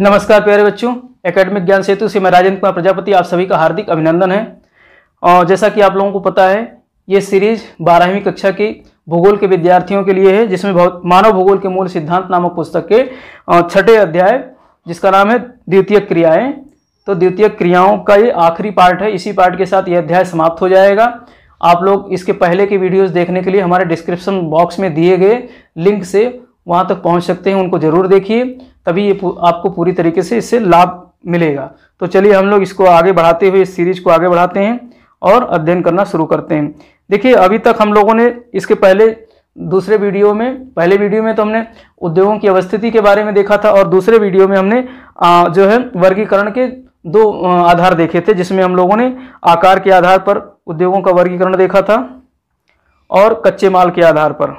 नमस्कार प्यारे बच्चों एकेडमिक ज्ञान सेतु से मैं राजेंद्र कुमार प्रजापति आप सभी का हार्दिक अभिनंदन है और जैसा कि आप लोगों को पता है ये सीरीज बारहवीं कक्षा की भूगोल के विद्यार्थियों के लिए है जिसमें मानव भूगोल के मूल सिद्धांत नामक पुस्तक के छठे अध्याय जिसका नाम है द्वितीय क्रियाएँ तो द्वितीय क्रियाओं का ये आखिरी पार्ट है इसी पार्ट के साथ ये अध्याय समाप्त हो जाएगा आप लोग इसके पहले के वीडियोस देखने के लिए हमारे डिस्क्रिप्शन बॉक्स में दिए गए लिंक से वहाँ तक पहुँच सकते हैं उनको ज़रूर देखिए तभी ये आपको पूरी तरीके से इससे लाभ मिलेगा तो चलिए हम लोग इसको आगे बढ़ाते हुए इस सीरीज को आगे बढ़ाते हैं और अध्ययन करना शुरू करते हैं देखिए अभी तक हम लोगों ने इसके पहले दूसरे वीडियो में पहले वीडियो में तो हमने उद्योगों की अवस्थिति के बारे में देखा था और दूसरे वीडियो में हमने जो है वर्गीकरण के दो आधार देखे थे जिसमें हम लोगों ने आकार के आधार पर उद्योगों का वर्गीकरण देखा था और कच्चे माल के आधार पर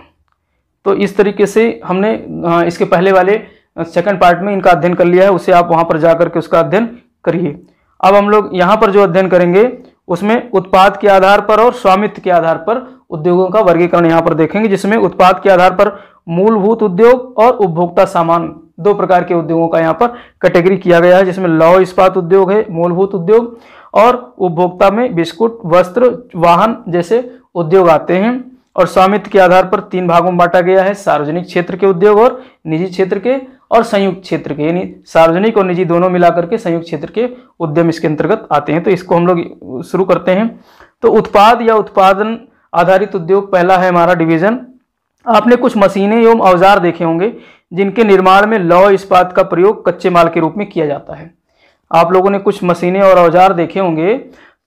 तो इस तरीके से हमने इसके पहले वाले सेकंड पार्ट में इनका अध्ययन कर लिया है उसे आप वहां पर जाकर के उसका अध्ययन करिए अब हम लोग यहाँ पर जो अध्ययन करेंगे उसमें उत्पाद के आधार पर और स्वामित्व के आधार पर उद्योगों का वर्गीकरण यहाँ पर देखेंगे जिसमें उत्पाद के आधार पर मूलभूत उद्योग और उपभोक्ता सामान दो प्रकार के उद्योगों का यहाँ पर कैटेगरी किया गया है जिसमें लौह इस्पात उद्योग है मूलभूत उद्योग और उपभोक्ता में बिस्कुट वस्त्र वाहन जैसे उद्योग आते हैं और स्वामित्व के आधार पर तीन भागों में बांटा गया है सार्वजनिक क्षेत्र के उद्योग और निजी क्षेत्र के और संयुक्त क्षेत्र के यानी सार्वजनिक और निजी दोनों मिलाकर के संयुक्त क्षेत्र के उद्यम इसके अंतर्गत आते हैं तो इसको हम लोग शुरू करते हैं तो उत्पाद या उत्पादन आधारित उद्योग पहला है हमारा डिवीजन आपने कुछ मशीनें एवं औजार देखे होंगे जिनके निर्माण में लौह इस्पात का प्रयोग कच्चे माल के रूप में किया जाता है आप लोगों ने कुछ मशीनें और औजार देखे होंगे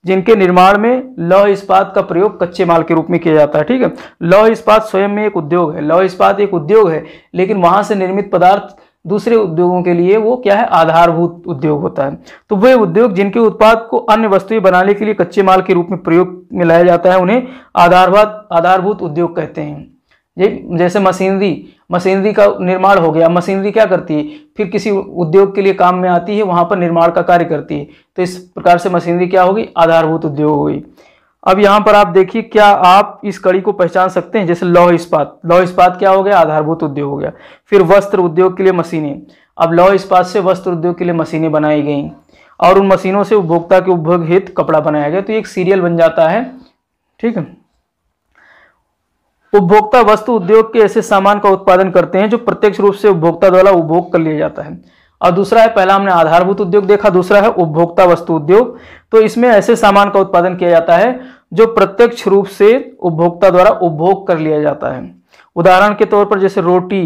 जिनके निर्माण में लौह इस्पात का प्रयोग कच्चे माल के रूप में किया जाता है ठीक है लौह इस्पात स्वयं में एक उद्योग है लौह इस्पात एक उद्योग है लेकिन वहां से निर्मित पदार्थ दूसरे उद्योगों के लिए वो क्या है आधारभूत उद्योग होता है तो वे उद्योग जिनके उत्पाद को अन्य वस्तुएं बनाने के लिए कच्चे माल के रूप में प्रयोग में लाया जाता है उन्हें आधारभूत आधारभूत उद्योग कहते हैं जैसे मशीनरी मशीनरी का निर्माण हो गया मशीनरी क्या करती है फिर किसी उद्योग के लिए काम में आती है वहां पर निर्माण का कार्य करती है तो इस प्रकार से मशीनरी क्या होगी आधारभूत उद्योग होगी अब यहां पर आप देखिए क्या आप इस कड़ी को पहचान सकते हैं जैसे लौह इस्पात लौह इस्पात क्या हो गया आधारभूत उद्योग हो गया फिर वस्त्र उद्योग के लिए मशीनें अब लौह इस्पात से वस्त्र उद्योग के लिए मशीनें बनाई गई और उन मशीनों से उपभोक्ता के उपभोग हित कपड़ा बनाया गया तो एक सीरियल बन जाता है ठीक है उपभोक्ता वस्तु उद्योग के ऐसे सामान का उत्पादन करते हैं जो प्रत्यक्ष रूप से उपभोक्ता द्वारा उपभोग कर लिया जाता है और दूसरा है पहला हमने आधारभूत उद्योग देखा दूसरा है उपभोक्ता वस्तु उद्योग तो इसमें ऐसे सामान का उत्पादन किया जाता है जो प्रत्यक्ष रूप से उपभोक्ता द्वारा उपभोग कर लिया जाता है उदाहरण के तौर पर जैसे रोटी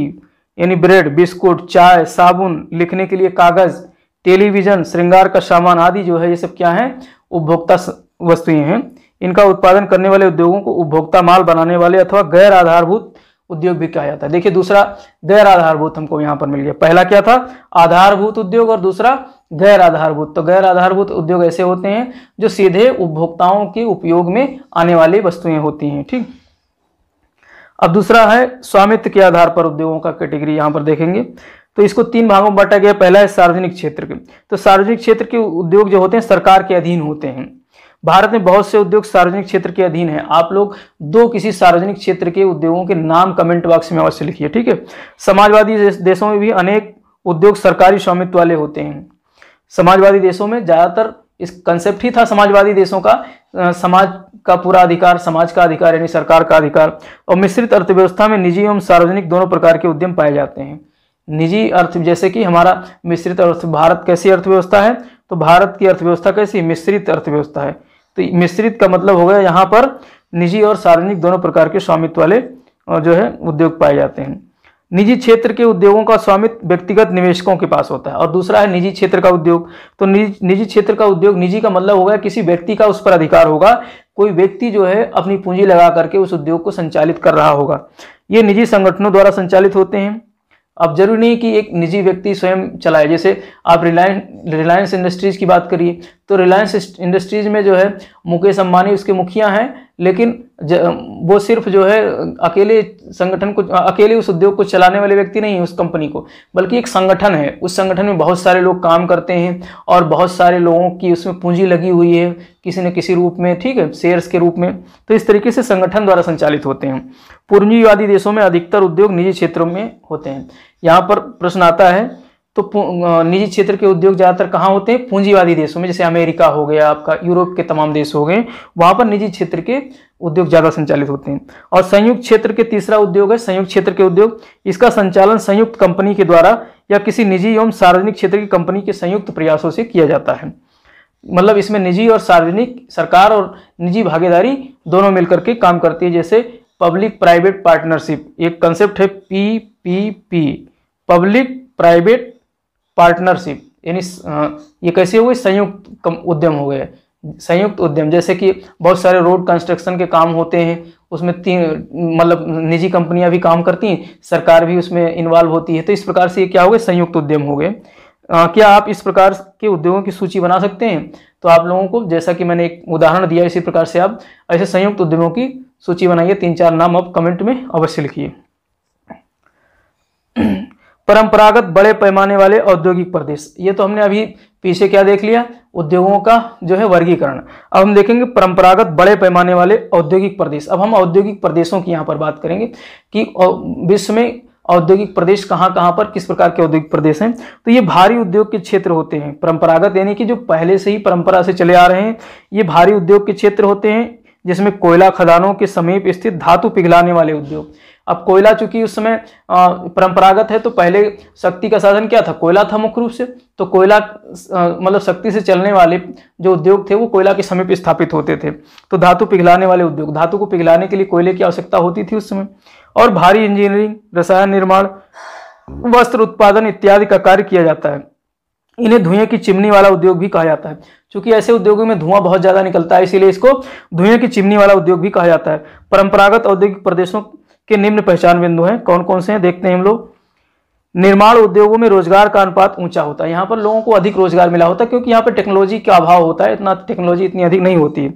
यानी ब्रेड बिस्कुट चाय साबुन लिखने के लिए कागज टेलीविजन श्रृंगार का सामान आदि जो है ये सब क्या है उपभोक्ता वस्तुएं हैं इनका उत्पादन करने वाले उद्योगों को उपभोक्ता माल बनाने वाले अथवा गैर आधारभूत उद्योग भी कहा जाता है देखिए दूसरा गैर आधारभूत हमको यहां पर मिल गया पहला क्या था आधारभूत उद्योग और दूसरा गैर आधारभूत तो गैर आधारभूत उद्योग ऐसे होते हैं जो सीधे उपभोक्ताओं के उपयोग में आने वाली वस्तुएं होती हैं ठीक अब दूसरा है स्वामित्व के आधार पर उद्योगों का कैटेगरी यहां पर देखेंगे तो इसको तीन भागों में बांटा गया पहला है सार्वजनिक क्षेत्र के तो सार्वजनिक क्षेत्र के उद्योग जो होते हैं सरकार के अधीन होते हैं भारत में बहुत से उद्योग सार्वजनिक क्षेत्र के अधीन है आप लोग दो किसी सार्वजनिक क्षेत्र के उद्योगों के नाम कमेंट बॉक्स में अवश्य लिखिए ठीक है समाजवादी देशों में भी अनेक उद्योग सरकारी स्वामित्व वाले होते हैं समाजवादी देशों में ज़्यादातर इस कंसेप्ट ही था समाजवादी देशों का समाज का पूरा अधिकार समाज का अधिकार यानी सरकार का अधिकार और मिश्रित अर्थव्यवस्था में निजी एवं सार्वजनिक दोनों प्रकार के उद्यम पाए जाते हैं निजी अर्थ जैसे कि हमारा मिश्रित अर्थ भारत कैसी अर्थव्यवस्था है तो भारत की अर्थव्यवस्था कैसी मिश्रित अर्थव्यवस्था है तो मिश्रित का मतलब होगा यहाँ पर निजी और सार्वजनिक दोनों प्रकार के स्वामित्व वाले जो है उद्योग पाए जाते हैं निजी क्षेत्र के उद्योगों का स्वामित्व व्यक्तिगत निवेशकों के पास होता है और दूसरा है निजी क्षेत्र का उद्योग तो निजी निजी क्षेत्र का उद्योग निजी का मतलब होगा किसी व्यक्ति का उस पर अधिकार होगा कोई व्यक्ति जो है अपनी पूंजी लगा करके उस उद्योग को संचालित कर रहा होगा ये निजी संगठनों द्वारा संचालित होते हैं अब जरूरी नहीं कि एक निजी व्यक्ति स्वयं चलाए जैसे आप रिलायंस रिलायंस इंडस्ट्रीज की बात करिए तो रिलायंस इंडस्ट्रीज में जो है मुकेश अंबानी उसके मुखिया हैं लेकिन वो सिर्फ जो है अकेले संगठन को अकेले उस उद्योग को चलाने वाले व्यक्ति नहीं है उस कंपनी को बल्कि एक संगठन है उस संगठन में बहुत सारे लोग काम करते हैं और बहुत सारे लोगों की उसमें पूंजी लगी हुई है किसी न किसी रूप में ठीक है शेयर्स के रूप में तो इस तरीके से संगठन द्वारा संचालित होते हैं पूंजीवादी देशों में अधिकतर उद्योग निजी क्षेत्रों में होते हैं यहाँ पर प्रश्न आता है तो निजी क्षेत्र के उद्योग ज़्यादातर कहाँ होते हैं पूंजीवादी देशों में जैसे अमेरिका हो गया आपका यूरोप के तमाम देश हो गए वहाँ पर निजी क्षेत्र के उद्योग ज़्यादा संचालित होते हैं और संयुक्त क्षेत्र के तीसरा उद्योग है संयुक्त क्षेत्र के उद्योग इसका संचालन संयुक्त कंपनी के द्वारा या किसी निजी एवं सार्वजनिक क्षेत्र की कंपनी के संयुक्त प्रयासों से किया जाता है मतलब इसमें निजी और सार्वजनिक सरकार और निजी भागीदारी दोनों मिलकर के काम करती है जैसे पब्लिक प्राइवेट पार्टनरशिप एक कंसेप्ट है P P P public private partnership यानी ये कैसे हुए संयुक्त उद्यम हो गए संयुक्त उद्यम जैसे कि बहुत सारे रोड कंस्ट्रक्शन के काम होते हैं उसमें तीन मतलब निजी कंपनियां भी काम करती हैं सरकार भी उसमें इन्वॉल्व होती है तो इस प्रकार से ये क्या हो गए संयुक्त उद्यम हो गए क्या आप इस प्रकार के उद्योगों की सूची बना सकते हैं तो आप लोगों को जैसा कि मैंने एक उदाहरण दिया इसी प्रकार से आप ऐसे संयुक्त उद्यमों की सूची बनाइए तीन चार नाम आप कमेंट में अवश्य लिखिए परंपरागत बड़े पैमाने वाले औद्योगिक प्रदेश ये तो हमने अभी पीछे क्या देख लिया उद्योगों का जो है वर्गीकरण अब हम देखेंगे परंपरागत बड़े पैमाने वाले औद्योगिक प्रदेश अब हम औद्योगिक प्रदेशों की यहाँ पर बात करेंगे कि विश्व में औद्योगिक प्रदेश कहाँ कहाँ पर किस प्रकार के औद्योगिक प्रदेश हैं तो ये भारी उद्योग के क्षेत्र होते हैं परंपरागत यानी कि जो पहले से ही परंपरा से चले आ रहे हैं ये भारी उद्योग के क्षेत्र होते हैं जिसमें कोयला खदानों के समीप स्थित धातु पिघलाने वाले उद्योग अब कोयला चूंकि उस समय परंपरागत है तो पहले शक्ति का साधन क्या था कोयला था मुख्य रूप से तो कोयला मतलब शक्ति से चलने वाले जो उद्योग थे वो कोयला के समीप स्थापित होते थे तो धातु पिघलाने वाले उद्योग धातु को पिघलाने के लिए कोयले की आवश्यकता होती थी उस समय और भारी इंजीनियरिंग रसायन निर्माण वस्त्र उत्पादन इत्यादि का कार्य किया जाता है इन्हें धुएं की चिमनी वाला उद्योग भी कहा जाता है क्योंकि ऐसे उद्योगों में धुआं बहुत ज्यादा निकलता है इसीलिए इसको धुएं की चिमनी वाला उद्योग भी कहा जाता है परंपरागत औद्योगिक प्रदेशों के निम्न पहचान बिंदु हैं कौन कौन से हैं देखते हैं हम लोग निर्माण उद्योगों में रोजगार का अनुपात ऊंचा होता है यहाँ पर लोगों को अधिक रोजगार मिला होता है क्योंकि यहाँ पर टेक्नोलॉजी का अभाव होता है इतना टेक्नोलॉजी इतनी अधिक नहीं होती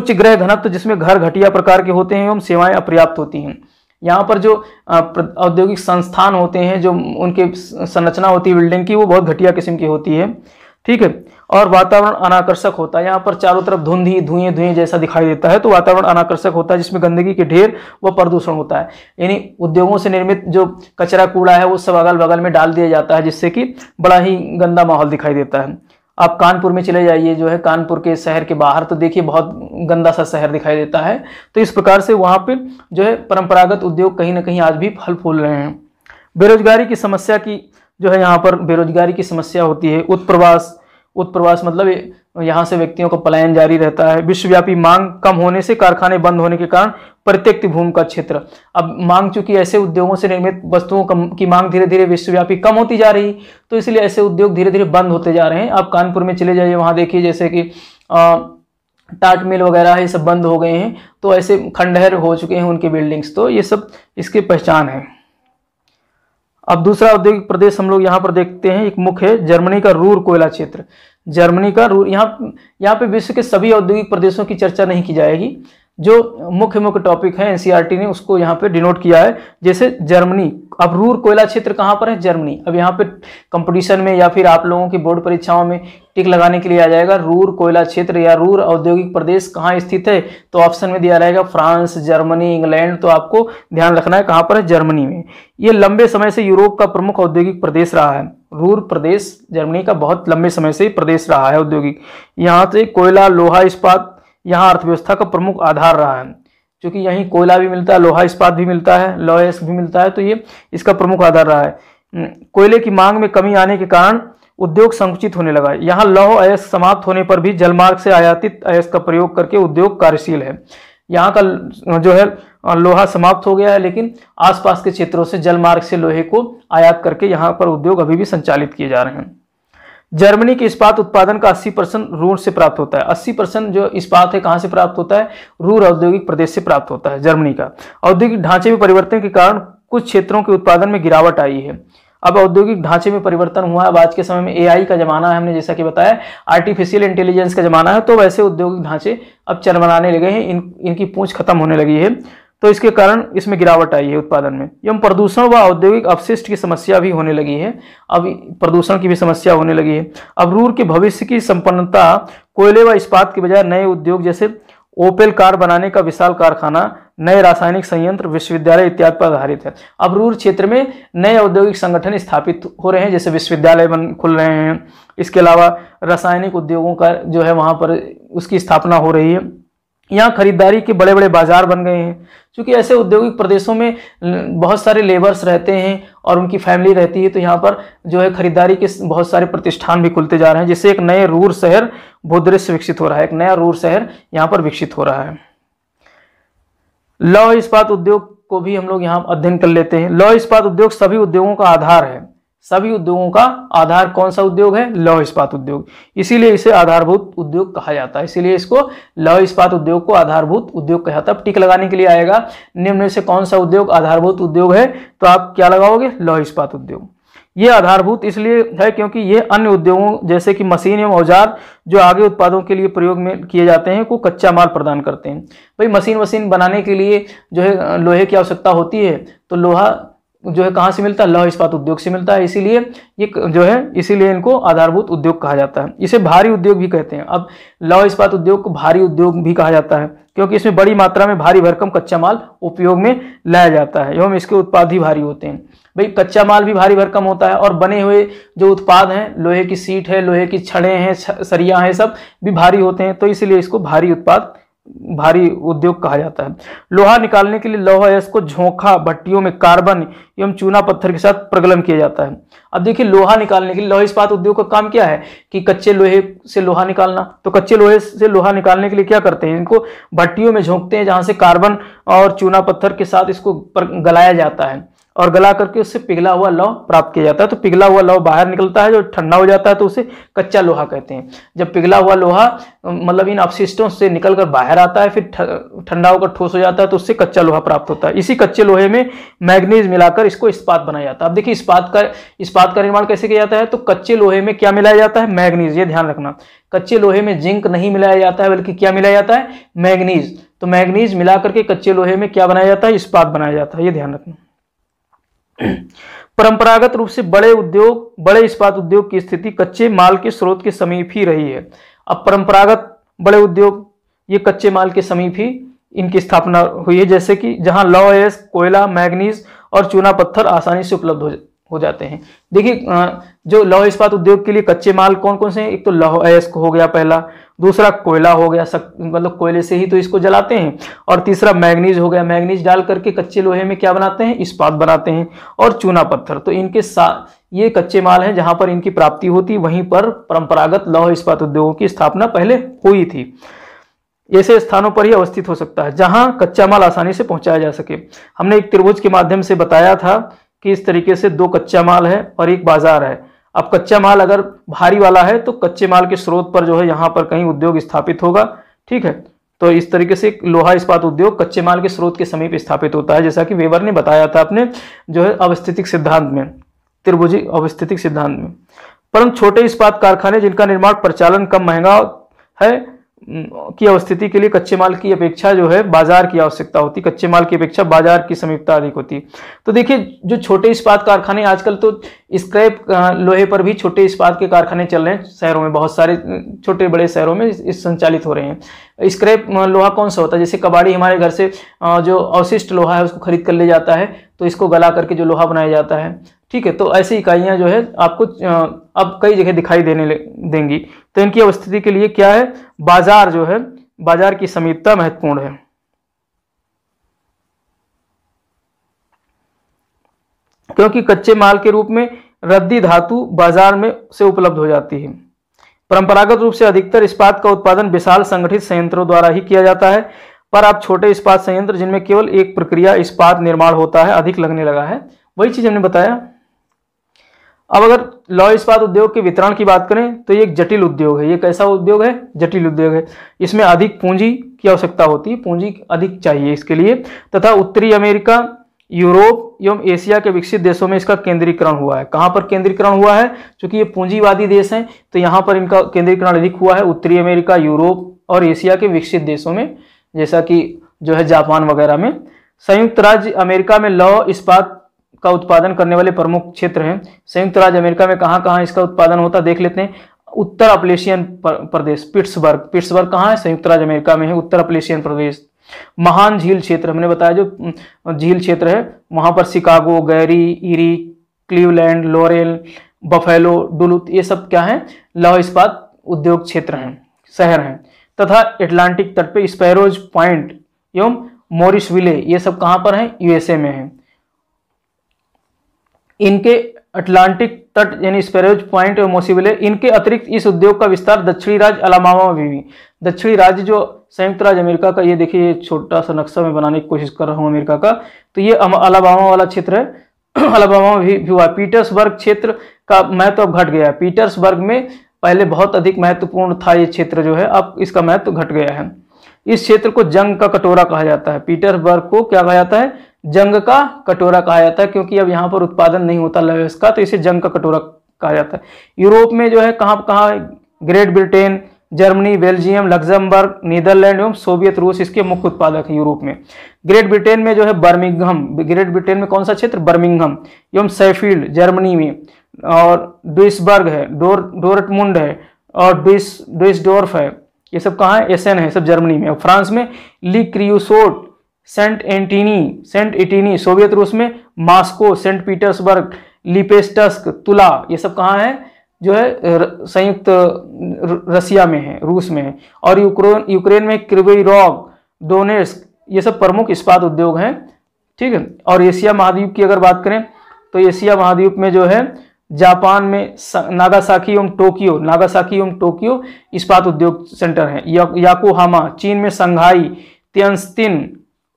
उच्च ग्रह घनत्व जिसमें घर घटिया प्रकार के होते हैं एवं सेवाएं अपर्याप्त होती हैं यहाँ पर जो औद्योगिक संस्थान होते हैं जो उनके संरचना होती है बिल्डिंग की वो बहुत घटिया किस्म की होती है ठीक है और वातावरण अनाकर्षक होता है यहाँ पर चारों तरफ धुंध ही धुएं धुएं जैसा दिखाई देता है तो वातावरण अनाकर्षक होता है जिसमें गंदगी के ढेर व प्रदूषण होता है यानी उद्योगों से निर्मित जो कचरा कूड़ा है वो सब अगल बगल में डाल दिया जाता है जिससे कि बड़ा ही गंदा माहौल दिखाई देता है आप कानपुर में चले जाइए जो है कानपुर के शहर के बाहर तो देखिए बहुत गंदा सा शहर दिखाई देता है तो इस प्रकार से वहाँ पर जो है परंपरागत उद्योग कहीं ना कहीं आज भी फल फूल रहे हैं बेरोजगारी की समस्या की जो है यहाँ पर बेरोजगारी की समस्या होती है उत्प्रवास उत्प्रवास मतलब यहाँ से व्यक्तियों का पलायन जारी रहता है विश्वव्यापी मांग कम होने से कारखाने बंद होने के कारण प्रत्यक्ष भूमि का क्षेत्र अब मांग चूंकि ऐसे उद्योगों से निर्मित वस्तुओं की मांग धीरे धीरे विश्वव्यापी कम होती जा रही तो इसलिए ऐसे उद्योग धीरे धीरे बंद होते जा रहे हैं आप कानपुर में चले जाइए वहाँ देखिए जैसे कि टाट मिल वगैरह ये सब बंद हो गए हैं तो ऐसे खंडहर हो चुके हैं उनके बिल्डिंग्स तो ये सब इसकी पहचान है अब दूसरा औद्योगिक प्रदेश हम लोग यहाँ पर देखते हैं एक मुख्य है जर्मनी का रूर कोयला क्षेत्र जर्मनी का रूर यहाँ यहाँ पे विश्व के सभी औद्योगिक प्रदेशों की चर्चा नहीं की जाएगी जो मुख्य मुख्य टॉपिक है एनसीईआरटी ने उसको यहाँ पे डिनोट किया है जैसे जर्मनी अब रूर कोयला क्षेत्र कहाँ पर है जर्मनी अब यहाँ पे कंपटीशन में या फिर आप लोगों की बोर्ड परीक्षाओं में टिक लगाने के लिए आ जाएगा रूर कोयला क्षेत्र या रूर औद्योगिक प्रदेश कहाँ स्थित है तो ऑप्शन में दिया जाएगा फ्रांस जर्मनी इंग्लैंड तो आपको ध्यान रखना है कहाँ पर है जर्मनी में ये लंबे समय से यूरोप का प्रमुख औद्योगिक प्रदेश रहा है रूर प्रदेश जर्मनी का बहुत लंबे समय से प्रदेश रहा है औद्योगिक यहाँ से कोयला लोहा इस्पात यहाँ अर्थव्यवस्था का प्रमुख आधार रहा है क्योंकि यहीं कोयला भी मिलता है लोहा इस्पात भी मिलता है लॉयस भी मिलता है तो ये इसका प्रमुख आधार रहा है कोयले की मांग में कमी आने के कारण उद्योग संकुचित होने लगा है यहाँ लौह अयस्क समाप्त होने पर भी जलमार्ग से आयातित अयस्क का प्रयोग करके उद्योग कार्यशील है यहाँ का जो है लोहा समाप्त हो गया है लेकिन आसपास के क्षेत्रों से जलमार्ग से लोहे को आयात करके यहाँ पर उद्योग अभी भी संचालित किए जा रहे हैं जर्मनी के इस्पात उत्पादन का 80 परसेंट रूर से प्राप्त होता है 80 परसेंट जो इस्पात है कहाँ से प्राप्त होता है रूर औद्योगिक प्रदेश से प्राप्त होता है जर्मनी का औद्योगिक ढांचे में परिवर्तन के कारण कुछ क्षेत्रों के उत्पादन में गिरावट आई है अब औद्योगिक ढांचे में परिवर्तन हुआ है अब आज के समय में एआई का जमाना है हमने जैसा कि बताया आर्टिफिशियल इंटेलिजेंस का जमाना है तो वैसे औद्योगिक ढांचे अब चरमराने लगे हैं इन इनकी पूंछ खत्म होने लगी है तो इसके कारण इसमें गिरावट आई है उत्पादन में एवं प्रदूषण व औद्योगिक अवशिष्ट की समस्या भी होने लगी है अब प्रदूषण की भी समस्या होने लगी है अब रूर के भविष्य की संपन्नता कोयले व इस्पात के बजाय नए उद्योग जैसे ओपेल कार बनाने का विशाल कारखाना नए रासायनिक संयंत्र विश्वविद्यालय इत्यादि पर आधारित है अब रूर क्षेत्र में नए औद्योगिक संगठन स्थापित हो रहे हैं जैसे विश्वविद्यालय बन खुल रहे हैं इसके अलावा रासायनिक उद्योगों का जो है वहाँ पर उसकी स्थापना हो रही है यहाँ खरीदारी के बड़े बड़े बाजार बन गए हैं क्योंकि ऐसे औद्योगिक प्रदेशों में बहुत सारे लेबर्स रहते हैं और उनकी फैमिली रहती है तो यहाँ पर जो है खरीदारी के बहुत सारे प्रतिष्ठान भी खुलते जा रहे हैं जिससे एक नए रूर शहर भूदृश्य विकसित हो रहा है एक नया रूर शहर यहाँ पर विकसित हो रहा है लौह इस्पात उद्योग को भी हम लोग यहाँ अध्ययन कर लेते हैं लौह इस्पात उद्योग सभी उद्योगों का आधार है सभी उद्योगों का आधार कौन सा उद्योग है लौह इस्पात उद्योग इसीलिए इसे आधारभूत उद्योग कहा जाता है इसीलिए इसको लौह इस्पात उद्योग को आधारभूत उद्योग कहा जाता है टिक लगाने के लिए आएगा निम्न में से कौन सा उद्योग आधारभूत उद्योग है तो आप क्या लगाओगे लौह इस्पात उद्योग ये आधारभूत इसलिए है क्योंकि ये अन्य उद्योगों जैसे कि मशीन एवं औजार जो आगे उत्पादों के लिए प्रयोग में किए जाते हैं को कच्चा माल प्रदान करते हैं भाई मशीन वशीन बनाने के लिए जो है लोहे की आवश्यकता होती है तो लोहा जो है कहाँ से मिलता है लौह इस्पात उद्योग से मिलता है इसीलिए ये जो है इसीलिए इनको आधारभूत उद्योग कहा जाता है इसे भारी उद्योग भी कहते हैं अब लौह इस्पात उद्योग को भारी उद्योग भी कहा जाता है क्योंकि इसमें बड़ी मात्रा में भारी भरकम कच्चा माल उपयोग में लाया जाता है एवं इसके उत्पाद ही भारी होते हैं भाई कच्चा माल भी भारी भरकम होता है और बने हुए जो उत्पाद हैं लोहे की सीट है लोहे की छड़े हैं सरिया हैं सब भी भारी होते हैं तो इसीलिए इसको भारी उत्पाद भारी उद्योग कहा जाता है लोहा निकालने के लिए लोहा अयस्क को झोंका भट्टियों में कार्बन एवं चूना पत्थर के साथ प्रगलन किया जाता है अब देखिए लोहा निकालने के लिए लोहा इस्पात उद्योग का काम क्या है कि कच्चे लोहे से लोहा निकालना तो कच्चे लोहे से लोहा निकालने के लिए क्या करते हैं इनको भट्टियों में झोंकते हैं जहां से कार्बन और चूना पत्थर के साथ इसको गलाया जाता है और गला करके उससे पिघला हुआ लौ प्राप्त किया जाता है तो पिघला हुआ लौ बाहर निकलता है जो ठंडा हो जाता है तो उसे कच्चा लोहा कहते हैं जब पिघला हुआ लोहा मतलब इन अपशिष्टों से निकल कर बाहर आता है फिर ठंडा होकर ठोस हो जाता है तो उससे कच्चा लोहा प्राप्त होता है इसी कच्चे लोहे में मैग्नीज मिलाकर इसको इस्पात बनाया जाता है अब देखिए इस्पात का इस्पात का निर्माण कैसे किया जाता है तो कच्चे लोहे में क्या मिलाया जाता है मैग्नीज ये ध्यान रखना कच्चे लोहे में जिंक नहीं मिलाया जाता है बल्कि क्या मिलाया जाता है मैग्नीज तो मैग्नीज मिला करके कच्चे लोहे में क्या बनाया जाता है इस्पात बनाया जाता है ये ध्यान रखना परंपरागत रूप से बड़े उद्योग बड़े इस्पात उद्योग की स्थिति कच्चे माल के स्रोत के समीप ही रही है अब परंपरागत बड़े उद्योग ये कच्चे माल के समीप ही इनकी स्थापना हुई है जैसे कि जहां लौह एस कोयला मैग्नीज और चूना पत्थर आसानी से उपलब्ध हो हो जाते हैं देखिए जो लौह इस्पात उद्योग के लिए कच्चे माल कौन कौन से हैं एक तो लौह अयस्क हो गया पहला दूसरा कोयला हो गया मतलब कोयले से ही तो इसको जलाते हैं और तीसरा मैग्नीज हो गया मैग्नीज डाल करके कच्चे लोहे में क्या बनाते हैं इस्पात बनाते हैं और चूना पत्थर तो इनके साथ ये कच्चे माल हैं जहां पर इनकी प्राप्ति होती वहीं पर परंपरागत लौह इस्पात उद्योगों की स्थापना पहले हुई थी ऐसे स्थानों पर ही अवस्थित हो सकता है जहां कच्चा माल आसानी से पहुंचाया जा सके हमने एक त्रिभुज के माध्यम से बताया था कि इस तरीके से दो कच्चा माल है और एक बाजार है अब कच्चा माल अगर भारी वाला है तो कच्चे माल के स्रोत पर जो है यहाँ पर कहीं उद्योग स्थापित होगा ठीक है तो इस तरीके से लोहा इस्पात उद्योग कच्चे माल के स्रोत के समीप स्थापित होता है जैसा कि वेवर ने बताया था अपने जो है अवस्थितिक सिद्धांत में त्रिभुजी अवस्थितिक सिद्धांत में परंतु छोटे इस्पात कारखाने जिनका निर्माण प्रचालन कम महंगा है की अवस्थिति के लिए कच्चे माल की अपेक्षा जो है बाजार की आवश्यकता होती कच्चे माल की अपेक्षा बाजार की समीपता अधिक होती तो देखिए जो छोटे इस्पात कारखाने आजकल तो स्क्रैप लोहे पर भी छोटे इस्पात के कारखाने चल रहे हैं शहरों में बहुत सारे छोटे बड़े शहरों में इस संचालित हो रहे हैं स्क्रैप लोहा कौन सा होता है जैसे कबाड़ी हमारे घर से जो अवशिष्ट लोहा है उसको खरीद कर ले जाता है तो इसको गला करके जो लोहा बनाया जाता है ठीक है तो ऐसी इकाइयाँ जो है आपको अब कई जगह दिखाई देने देंगी तो इनकी अवस्थिति के लिए क्या है बाजार जो है बाजार की समीपता महत्वपूर्ण है क्योंकि कच्चे माल के रूप में रद्दी धातु बाजार में से उपलब्ध हो जाती है परंपरागत रूप से अधिकतर इस्पात का उत्पादन विशाल संगठित संयंत्रों द्वारा ही किया जाता है पर आप छोटे इस्पात संयंत्र जिनमें केवल एक प्रक्रिया इस्पात निर्माण होता है अधिक लगने लगा है वही चीज हमने बताया अब अगर लौह इस्पात उद्योग के वितरण की बात करें तो ये एक जटिल उद्योग है ये कैसा उद्योग है जटिल उद्योग है इसमें अधिक पूंजी की आवश्यकता होती है पूंजी अधिक चाहिए इसके लिए तथा उत्तरी अमेरिका यूरोप एवं एशिया के विकसित देशों में इसका केंद्रीकरण हुआ है कहाँ पर केंद्रीकरण हुआ है चूंकि ये पूंजीवादी देश हैं तो यहाँ पर इनका केंद्रीकरण अधिक हुआ है उत्तरी अमेरिका यूरोप और एशिया के विकसित देशों में जैसा कि जो है जापान वगैरह में संयुक्त राज्य अमेरिका में लौह इस्पात का उत्पादन करने वाले प्रमुख क्षेत्र हैं संयुक्त राज्य अमेरिका में कहाँ कहाँ इसका उत्पादन होता देख लेते हैं उत्तर अपलेशियन प्रदेश पिट्सबर्ग पिट्सबर्ग कहाँ है संयुक्त राज्य अमेरिका में है उत्तर अपलेशियन प्रदेश महान झील क्षेत्र हमने बताया जो झील क्षेत्र है वहाँ पर Chicago Gary Erie Cleveland Lorain Buffalo Duluth ये सब क्या है लौह इस्पात उद्योग क्षेत्र हैं शहर हैं तथा एटलांटिक तट पे स्पैरोज पॉइंट एवं विले ये सब कहाँ पर हैं यूएसए में हैं इनके अटलांटिक तट यानी स्पेरोज पॉइंट और मोसिविले इनके अतिरिक्त इस उद्योग का विस्तार दक्षिणी राज्य अलामामा में भी दक्षिणी राज्य जो संयुक्त राज्य अमेरिका का ये देखिए छोटा सा नक्शा में बनाने की कोशिश कर रहा हूँ अमेरिका का तो ये अलाबामा वाला क्षेत्र है अलाबामा भी, भी हुआ पीटर्सबर्ग क्षेत्र का महत्व अब घट गया है पीटर्सबर्ग में पहले बहुत अधिक महत्वपूर्ण था ये क्षेत्र जो है अब इसका महत्व घट गया है इस क्षेत्र को जंग का कटोरा कहा जाता है पीटर्सबर्ग को क्या कहा जाता है जंग का कटोरा कहा जाता है क्योंकि अब यहाँ पर उत्पादन नहीं होता लवेस का तो इसे जंग का कटोरा कहा जाता है यूरोप में जो है कहाँ कहाँ Great Britain Germany Belgium Luxembourg Netherlands एवं सोवियत रूस इसके मुख्य उत्पादक हैं यूरोप में ग्रेट ब्रिटेन में जो है बर्मिंगहम ग्रेट ब्रिटेन में कौन सा क्षेत्र बर्मिंगहम एवं सैफील्ड जर्मनी में और डुइसबर्ग है डोर डोरटमुंड है और डुइस डुइसडोर्फ है ये सब कहाँ है एसन है सब जर्मनी में और फ्रांस में Le Creusot Saint Etienne Saint Etienne Soviet रूस में मास्को सेंट पीटर्सबर्ग लिपेस्टस्क तुला ये सब कहाँ है जो है संयुक्त रसिया में है रूस में है और यूक्रेन यूक्रेन में क्रिवेरॉग डोनेस्क ये सब प्रमुख इस्पात उद्योग हैं ठीक है और एशिया महाद्वीप की अगर बात करें तो एशिया महाद्वीप में जो है जापान में नागासाकी एवं टोक्यो नागासाकी एवं टोक्यो इस्पात उद्योग सेंटर है याकोहामा चीन में संघाई त्यंस्तिन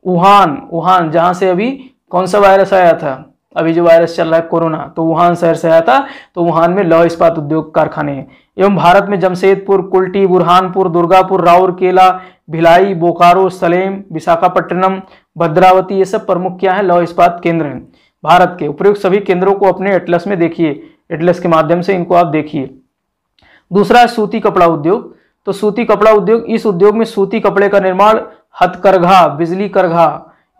वुहान वुहान जहां से अभी कौन सा वायरस आया था अभी जो वायरस चल रहा है कोरोना तो वुहान शहर से आया था तो वुहान में लौह इस्पात उद्योग कारखाने हैं एवं भारत में जमशेदपुर कुल्टी बुरहानपुर दुर्गापुर राउरकेला भिलाई बोकारो सलेम विशाखापट्टनम भद्रावती ये सब प्रमुख क्या है लौह इस्पात केंद्र हैं भारत के उपयुक्त सभी केंद्रों को अपने एटलस में देखिए एटलस के माध्यम से इनको आप देखिए दूसरा है सूती कपड़ा उद्योग तो सूती कपड़ा उद्योग इस उद्योग में सूती कपड़े का निर्माण हथकरघा बिजली करघा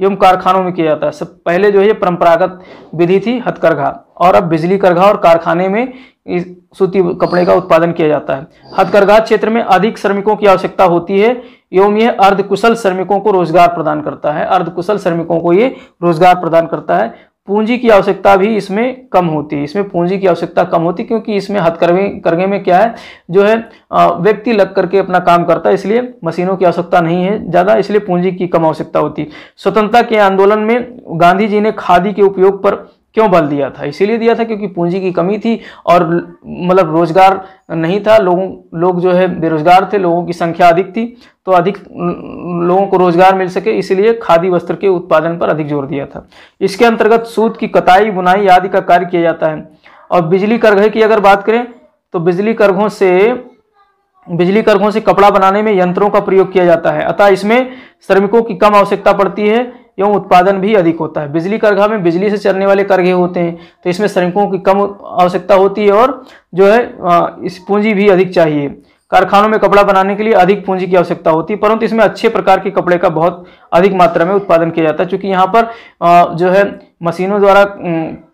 एवं कारखानों में किया जाता है सब पहले जो है परंपरागत विधि थी हथकरघा और अब बिजली करघा और कारखाने में इस सूती कपड़े का उत्पादन किया जाता है हथकरघा क्षेत्र में अधिक श्रमिकों की आवश्यकता होती है एवं यह अर्धकुशल श्रमिकों को रोजगार प्रदान करता है अर्धकुशल श्रमिकों को ये रोजगार प्रदान करता है पूंजी की आवश्यकता भी इसमें कम होती है इसमें पूंजी की आवश्यकता कम होती है क्योंकि इसमें हथकरवे करने में क्या है जो है व्यक्ति लग करके अपना काम करता है इसलिए मशीनों की आवश्यकता नहीं है ज़्यादा इसलिए पूंजी की कम आवश्यकता होती है स्वतंत्रता के आंदोलन में गांधी जी ने खादी के उपयोग पर क्यों बल दिया था इसीलिए दिया था क्योंकि पूंजी की कमी थी और मतलब रोजगार नहीं था लोगों लोग जो है बेरोजगार थे लोगों की संख्या अधिक थी तो अधिक लोगों को रोजगार मिल सके इसीलिए खादी वस्त्र के उत्पादन पर अधिक जोर दिया था इसके अंतर्गत सूत की कताई बुनाई आदि का कार्य किया जाता है और बिजली करघे की अगर बात करें तो बिजली करघों से बिजली करघों से कपड़ा बनाने में यंत्रों का प्रयोग किया जाता है अतः इसमें श्रमिकों की कम आवश्यकता पड़ती है एवं उत्पादन भी अधिक होता है बिजली करघा में बिजली से चलने वाले करघे होते हैं तो इसमें श्रमिकों की कम आवश्यकता होती है और जो है इस पूंजी भी अधिक चाहिए कारखानों में कपड़ा बनाने के लिए अधिक पूंजी की आवश्यकता होती है परंतु इसमें अच्छे प्रकार के कपड़े का बहुत अधिक मात्रा में उत्पादन किया जाता है क्योंकि यहाँ पर जो है मशीनों द्वारा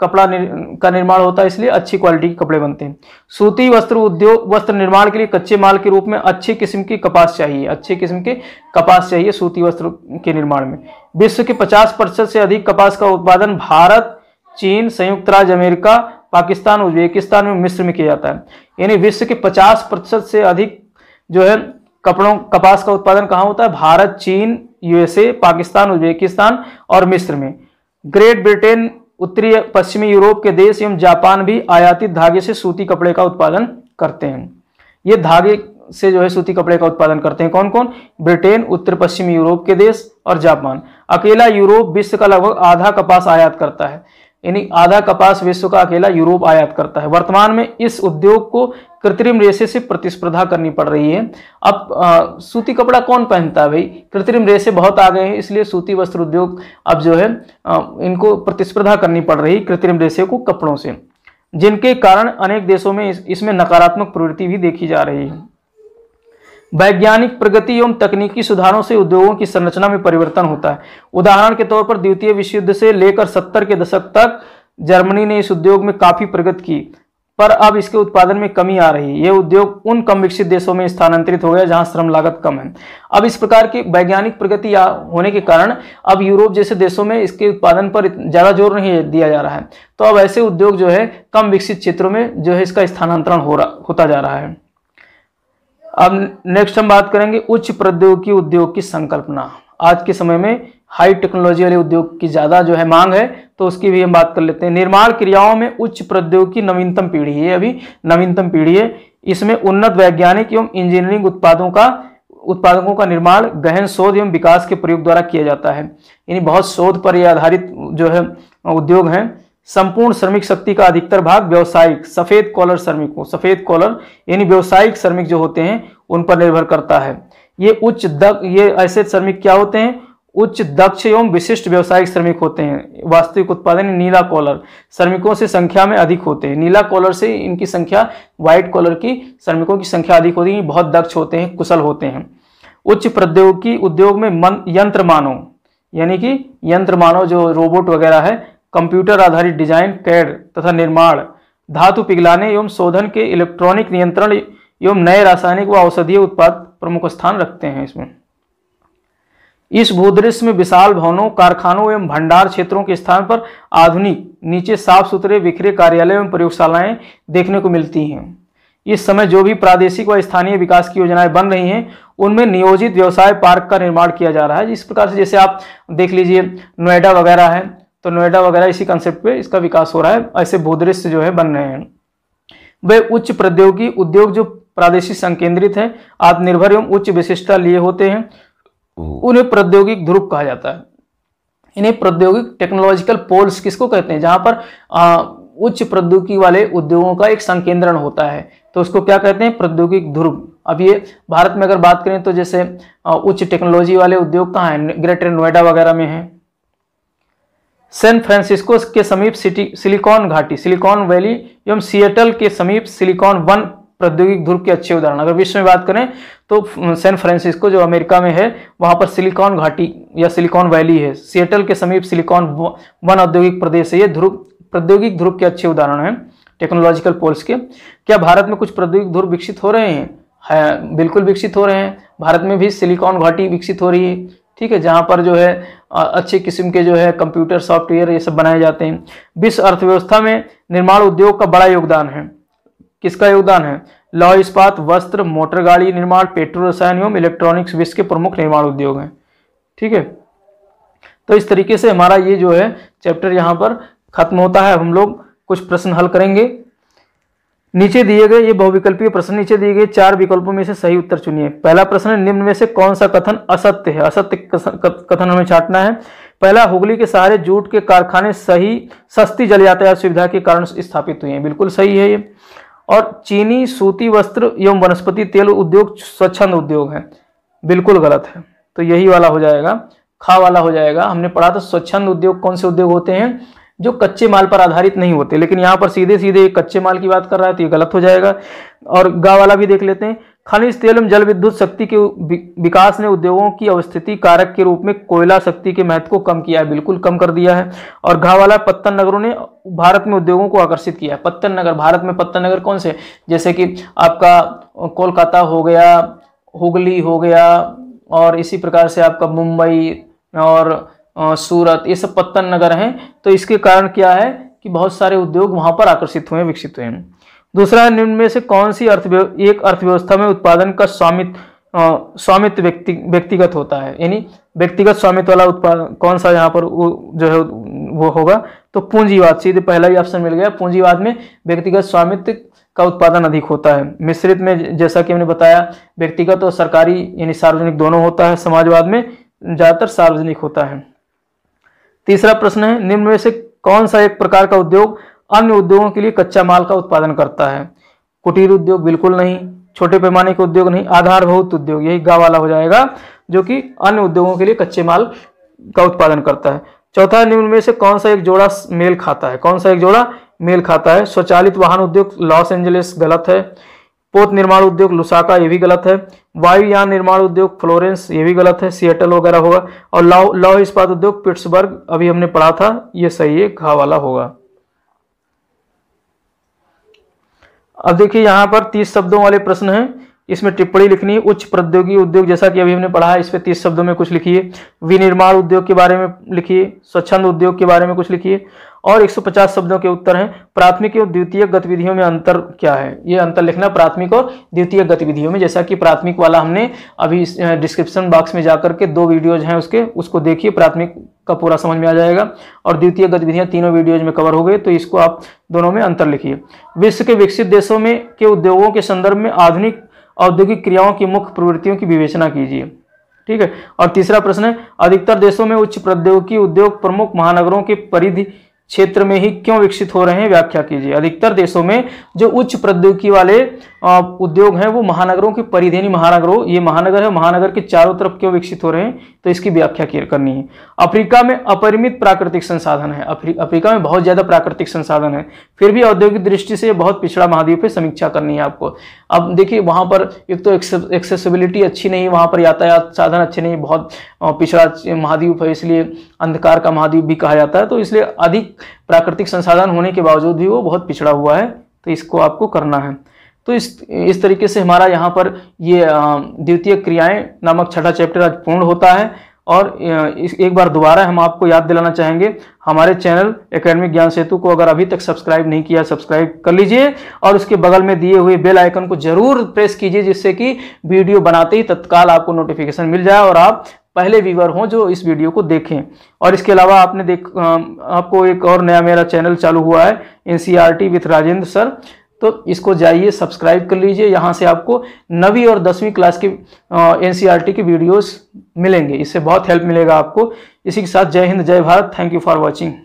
कपड़ा निर, का निर्माण होता है इसलिए अच्छी क्वालिटी के कपड़े बनते हैं सूती वस्त्र उद्योग वस्त्र निर्माण के लिए कच्चे माल के रूप में अच्छी किस्म की कपास चाहिए अच्छे किस्म के कपास चाहिए सूती वस्त्र के निर्माण में विश्व के पचास प्रतिशत से अधिक कपास का उत्पादन भारत चीन संयुक्त राज्य अमेरिका पाकिस्तान उज्बेकिस्तान में मिस्र में किया जाता है यानी विश्व के 50 प्रतिशत से अधिक जो है कपड़ों कपास का उत्पादन कहाँ होता है भारत चीन यूएसए पाकिस्तान उज्बेकिस्तान और मिस्र में ग्रेट ब्रिटेन उत्तरी पश्चिमी यूरोप के देश एवं जापान भी आयातित धागे से सूती कपड़े का उत्पादन करते हैं ये धागे से जो है सूती कपड़े का उत्पादन करते हैं कौन कौन ब्रिटेन उत्तर पश्चिमी यूरोप के देश और जापान अकेला यूरोप विश्व का लगभग आधा कपास आयात करता है यानी आधा कपास विश्व का अकेला यूरोप आयात करता है वर्तमान में इस उद्योग को कृत्रिम रेशे से प्रतिस्पर्धा करनी पड़ रही है अब आ, सूती कपड़ा कौन पहनता है भाई कृत्रिम रेशे बहुत आ गए हैं इसलिए सूती वस्त्र उद्योग अब जो है आ, इनको प्रतिस्पर्धा करनी पड़ रही है कृत्रिम रेशे को कपड़ों से जिनके कारण अनेक देशों में इस, इसमें नकारात्मक प्रवृत्ति भी देखी जा रही है वैज्ञानिक प्रगति एवं तकनीकी सुधारों से उद्योगों की संरचना में परिवर्तन होता है उदाहरण के तौर पर द्वितीय विश्व युद्ध से लेकर सत्तर के दशक तक जर्मनी ने इस उद्योग में काफी प्रगति की पर अब इसके उत्पादन में कमी आ रही है यह उद्योग उन कम विकसित देशों में स्थानांतरित हो गया जहां श्रम लागत कम है अब इस प्रकार की वैज्ञानिक प्रगति होने के कारण अब यूरोप जैसे देशों में इसके उत्पादन पर ज़्यादा जोर नहीं दिया जा रहा है तो अब ऐसे उद्योग जो है कम विकसित क्षेत्रों में जो है इसका स्थानांतरण हो रहा होता जा रहा है अब नेक्स्ट हम बात करेंगे उच्च प्रौद्योगिकी उद्योग की संकल्पना आज के समय में हाई टेक्नोलॉजी वाले उद्योग की ज़्यादा जो है मांग है तो उसकी भी हम बात कर लेते हैं निर्माण क्रियाओं में उच्च प्रौद्योगिकी नवीनतम पीढ़ी है अभी नवीनतम पीढ़ी है इसमें उन्नत वैज्ञानिक एवं इंजीनियरिंग उत्पादों का उत्पादकों का निर्माण गहन शोध एवं विकास के प्रयोग द्वारा किया जाता है यानी बहुत शोध पर आधारित जो है उद्योग हैं संपूर्ण श्रमिक शक्ति का अधिकतर भाग व्यवसायिक सफेद कॉलर श्रमिकों सफेद कॉलर यानी व्यवसायिक श्रमिक जो होते हैं उन पर निर्भर करता है ये उच्च दक्ष ये ऐसे श्रमिक क्या होते हैं उच्च दक्ष एवं विशिष्ट व्यवसायिक श्रमिक होते हैं वास्तविक उत्पादन नीला कॉलर श्रमिकों से संख्या में अधिक होते हैं नीला कॉलर से इनकी संख्या व्हाइट कॉलर की श्रमिकों की संख्या अधिक होती है बहुत दक्ष होते हैं कुशल होते हैं उच्च प्रौद्योगिकी उद्योग में मन यंत्र मानव यानी कि यंत्र मानव जो रोबोट वगैरह है कंप्यूटर आधारित डिजाइन कैड तथा निर्माण धातु पिघलाने एवं शोधन के इलेक्ट्रॉनिक नियंत्रण एवं नए रासायनिक व औषधीय उत्पाद प्रमुख स्थान रखते हैं इसमें इस भूदृश्य में विशाल भवनों कारखानों एवं भंडार क्षेत्रों के स्थान पर आधुनिक नीचे साफ सुथरे बिखरे कार्यालय एवं प्रयोगशालाएं देखने को मिलती हैं इस समय जो भी प्रादेशिक व स्थानीय विकास की योजनाएं बन रही हैं उनमें नियोजित व्यवसाय पार्क का निर्माण किया जा रहा है इस प्रकार से जैसे आप देख लीजिए नोएडा वगैरह है तो नोएडा वगैरह इसी कंसेप्ट पे इसका विकास हो रहा है ऐसे भूदृश्य जो है बन रहे हैं वे उच्च प्रौद्योगिकी उद्योग जो प्रादेशिक संकेंद्रित है आत्मनिर्भर एवं उच्च विशिष्टता लिए होते हैं उन्हें प्रौद्योगिक ध्रुव कहा जाता है इन्हें प्रौद्योगिक टेक्नोलॉजिकल पोल्स किसको कहते हैं जहां पर आ, उच्च प्रौद्योगिकी वाले उद्योगों का एक संकेंद्रण होता है तो उसको क्या कहते हैं प्रौद्योगिक ध्रुव अब ये भारत में अगर बात करें तो जैसे उच्च टेक्नोलॉजी वाले उद्योग कहाँ हैं ग्रेटर नोएडा वगैरह में हैं सैन फ्रांसिस्को के समीप सिटी सिलिकॉन घाटी सिलिकॉन वैली एवं सिएटल के समीप सिलिकॉन वन प्रौद्योगिक ध्रुव के अच्छे उदाहरण अगर विश्व में बात करें तो सैन फ्रांसिस्को जो अमेरिका में है वहाँ पर सिलिकॉन घाटी या सिलिकॉन वैली है सिएटल के समीप सिलिकॉन वन औद्योगिक प्रदेश है ये ध्रुव प्रौद्योगिक ध्रुव के अच्छे उदाहरण हैं टेक्नोलॉजिकल पोल्स के क्या भारत में कुछ प्रौद्योगिक ध्रुव विकसित हो रहे हैं है, बिल्कुल विकसित हो रहे हैं भारत में भी सिलिकॉन घाटी विकसित हो रही है ठीक है जहाँ पर जो है अच्छे किस्म के जो है कंप्यूटर सॉफ्टवेयर ये सब बनाए जाते हैं विश्व अर्थव्यवस्था में निर्माण उद्योग का बड़ा योगदान है किसका योगदान है लौह इस्पात वस्त्र मोटर गाड़ी निर्माण पेट्रोल रसायन एवं इलेक्ट्रॉनिक्स विश्व के प्रमुख निर्माण उद्योग हैं ठीक है तो इस तरीके से हमारा ये जो है चैप्टर यहाँ पर खत्म होता है हम लोग कुछ प्रश्न हल करेंगे नीचे दिए गए ये बहुविकल्पीय प्रश्न नीचे दिए गए चार विकल्पों में से सही उत्तर चुनिए पहला प्रश्न निम्न में से कौन सा कथन असत्य है असत्य कथन हमें छाटना है पहला हुगली के सहारे जूट के कारखाने सही सस्ती जल यातायात सुविधा के कारण स्थापित हुए हैं बिल्कुल सही है ये और चीनी सूती वस्त्र एवं वनस्पति तेल उद्योग स्वच्छंद उद्योग है बिल्कुल गलत है तो यही वाला हो जाएगा खा वाला हो जाएगा हमने पढ़ा था स्वच्छंद उद्योग कौन से उद्योग होते हैं जो कच्चे माल पर आधारित नहीं होते लेकिन यहाँ पर सीधे सीधे कच्चे माल की बात कर रहा है तो ये गलत हो जाएगा और गा वाला भी देख लेते हैं खनिज तेल एवं जल विद्युत शक्ति के विकास ने उद्योगों की अवस्थिति कारक के रूप में कोयला शक्ति के महत्व को कम किया है बिल्कुल कम कर दिया है और घा वाला पत्तन नगरों ने भारत में उद्योगों को आकर्षित किया है पत्तन नगर भारत में पत्तन नगर कौन से जैसे कि आपका कोलकाता हो गया हुगली हो गया और इसी प्रकार से आपका मुंबई और सूरत ये सब पत्तन नगर हैं तो इसके कारण क्या है कि बहुत सारे उद्योग वहाँ पर आकर्षित हुए विकसित हुए हैं दूसरा है निम्न में से कौन सी अर्थव्यव एक अर्थव्यवस्था में उत्पादन का स्वामित्व स्वामित्व व्यक्ति व्यक्तिगत होता है यानी व्यक्तिगत स्वामित्व वाला उत्पाद कौन सा यहाँ पर वो जो है वो होगा तो पूंजीवाद सीधे पहला ही ऑप्शन मिल गया पूंजीवाद में व्यक्तिगत स्वामित्व का उत्पादन अधिक होता है मिश्रित में जैसा कि हमने बताया व्यक्तिगत और सरकारी यानी सार्वजनिक दोनों होता है समाजवाद में ज़्यादातर सार्वजनिक होता है तीसरा प्रश्न है निम्न में से कौन सा एक प्रकार का उद्योग अन्य उद्योगों के लिए कच्चा माल का उत्पादन करता है कुटीर उद्योग बिल्कुल नहीं छोटे पैमाने के उद्योग नहीं आधारभूत उद्योग यही गा वाला हो जाएगा जो कि अन्य उद्योगों के लिए कच्चे माल का उत्पादन करता है चौथा निम्न में से कौन सा एक जोड़ा मेल खाता है कौन सा एक जोड़ा मेल खाता है स्वचालित वाहन उद्योग लॉस एंजलिस गलत है पोत निर्माण उद्योग लुसाका ये भी गलत है वायुयान निर्माण उद्योग फ्लोरेंस ये भी गलत है सिएटल वगैरह होगा और लौ लौह इस्पात उद्योग पिट्सबर्ग अभी हमने पढ़ा था ये सही है घा वाला होगा अब देखिए यहां पर तीस शब्दों वाले प्रश्न हैं इसमें टिप्पणी लिखनी है उच्च प्रौद्योगिकी उद्योग जैसा कि अभी हमने पढ़ा है इस पर तीस शब्दों में कुछ लिखिए विनिर्माण उद्योग के बारे में लिखिए स्वच्छंद उद्योग के बारे में कुछ लिखिए और 150 शब्दों के उत्तर हैं प्राथमिक और द्वितीय गतिविधियों में अंतर क्या है ये अंतर लिखना प्राथमिक और द्वितीय गतिविधियों में जैसा कि प्राथमिक वाला हमने अभी डिस्क्रिप्शन बॉक्स में जाकर के दो वीडियोज हैं उसके उसको देखिए प्राथमिक का पूरा समझ में आ जाएगा और द्वितीय गतिविधियां तीनों वीडियोज में कवर हो गए तो इसको आप दोनों में अंतर लिखिए विश्व के विकसित देशों में के उद्योगों के संदर्भ में आधुनिक औद्योगिक क्रियाओं की मुख्य प्रवृत्तियों की विवेचना कीजिए ठीक है और तीसरा प्रश्न है अधिकतर देशों में उच्च प्रौद्योगिकी उद्योग प्रमुख महानगरों के परिधि क्षेत्र में ही क्यों विकसित हो रहे हैं व्याख्या कीजिए अधिकतर देशों में जो उच्च प्रौद्योगिकी वाले उद्योग हैं वो महानगरों के परिधेनी महानगरों ये महानगर है महानगर के चारों तरफ क्यों विकसित हो रहे हैं तो इसकी व्याख्या करनी है अफ्रीका में अपरिमित प्राकृतिक संसाधन है अफ्रीका में बहुत ज़्यादा प्राकृतिक संसाधन है फिर भी औद्योगिक दृष्टि से बहुत पिछड़ा महाद्वीप है समीक्षा करनी है आपको अब देखिए वहाँ पर एक तो एक्सेसिबिलिटी अच्छी नहीं है वहाँ पर यातायात साधन अच्छे नहीं बहुत पिछड़ा महाद्वीप है इसलिए अंधकार का महाद्वीप भी कहा जाता है तो इसलिए अधिक प्राकृतिक संसाधन होने के बावजूद भी वो बहुत पिछड़ा हुआ है तो इसको आपको करना है तो इस इस तरीके से हमारा यहाँ पर ये द्वितीय क्रियाएं नामक छठा चैप्टर आज पूर्ण होता है और एक बार दोबारा हम आपको याद दिलाना चाहेंगे हमारे चैनल एकेडमिक ज्ञान सेतु को अगर अभी तक सब्सक्राइब नहीं किया सब्सक्राइब कर लीजिए और उसके बगल में दिए हुए बेल आइकन को जरूर प्रेस कीजिए जिससे कि वीडियो बनाते ही तत्काल आपको नोटिफिकेशन मिल जाए और आप पहले व्यूवर हों जो इस वीडियो को देखें और इसके अलावा आपने देख आपको एक और नया मेरा चैनल चालू हुआ है N C with Rajendra sir तो इसको जाइए सब्सक्राइब कर लीजिए यहाँ से आपको नवीं और दसवीं क्लास की एन e की वीडियोस मिलेंगे इससे बहुत हेल्प मिलेगा आपको इसी के साथ जय हिंद जय Bharat thank you for watching